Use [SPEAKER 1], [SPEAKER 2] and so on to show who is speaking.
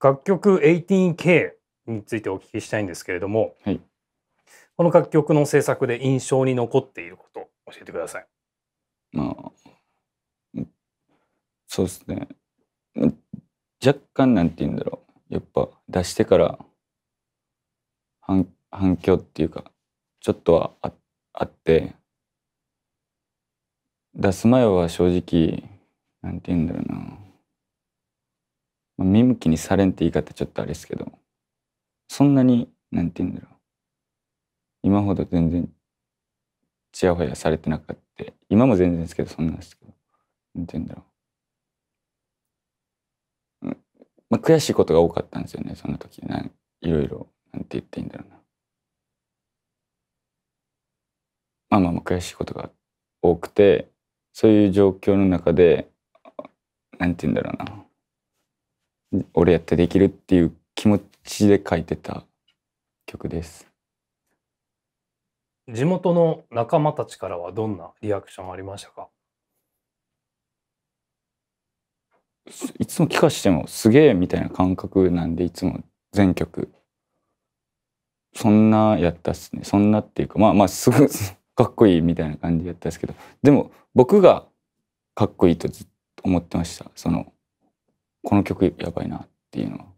[SPEAKER 1] 楽曲 18K についてお聞きしたいんですけれども、はい、この楽曲の制作で印象に残っていること教えてください。まあ、そうですね。若干なんて言うんだろう。やっぱ出してから反反響っていうか、ちょっとはああって、出す前は正直、なんて言うんだろうな。見向きにされんって言い方ちょっとあれですけどそんなに何て言うんだろう今ほど全然ちやほやされてなかった今も全然ですけどそんなんですけど何て言うんだろう、まあ、悔しいことが多かったんですよねその時なんいろいろなんて言っていいんだろうなまあまあまあ悔しいことが多くてそういう状況の中で何て言うんだろうな俺やってできるっていう気持ちで書いてた曲です。地元の仲間たちからはどんなリアクションありましたかいつも聴かしてもすげえみたいな感覚なんでいつも全曲そんなやったっすねそんなっていうかまあまあすいかっこいいみたいな感じやったんですけどでも僕がかっこいいと思ってましたそのこの曲やばいなっていうの